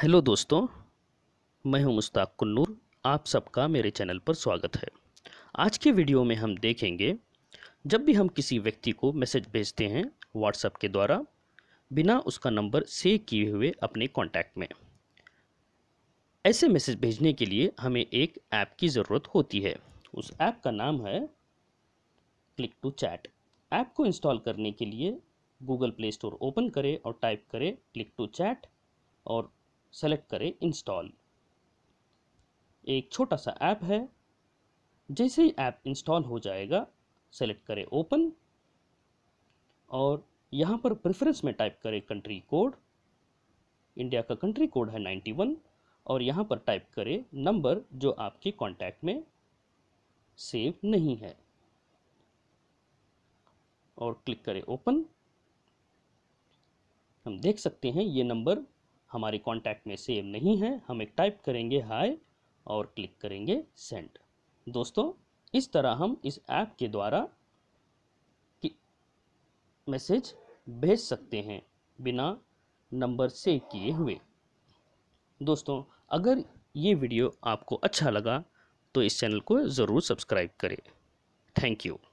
hello दोस्तों मैं हूं मुश्ताक कुन्नूर आप सबका मेरे चैनल पर स्वागत है आज के वीडियो में हम देखेंगे जब भी हम किसी व्यक्ति को मैसेज भेजते हैं व्हाट्सएप के द्वारा बिना उसका नंबर सेव किए हुए अपने कांटेक्ट में ऐसे मैसेज भेजने के लिए हमें एक ऐप की ज़रूरत होती है उस ऐप का नाम है क्लिक टू चैट ऐप को इंस्टॉल करने के लिए गूगल प्ले स्टोर ओपन करें और टाइप करें क्लिक टू चैट और सेलेक्ट करें इंस्टॉल एक छोटा सा ऐप है जैसे ही ऐप इंस्टॉल हो जाएगा सेलेक्ट करें ओपन और यहाँ पर प्रेफरेंस में टाइप करें कंट्री कोड इंडिया का कंट्री कोड है 91 और यहाँ पर टाइप करें नंबर जो आपके कॉन्टैक्ट में सेव नहीं है और क्लिक करें ओपन हम देख सकते हैं ये नंबर हमारे कॉन्टैक्ट में सेव नहीं है हम एक टाइप करेंगे हाई और क्लिक करेंगे सेंड दोस्तों इस तरह हम इस ऐप के द्वारा मैसेज भेज सकते हैं बिना नंबर से किए हुए दोस्तों अगर ये वीडियो आपको अच्छा लगा तो इस चैनल को ज़रूर सब्सक्राइब करें थैंक यू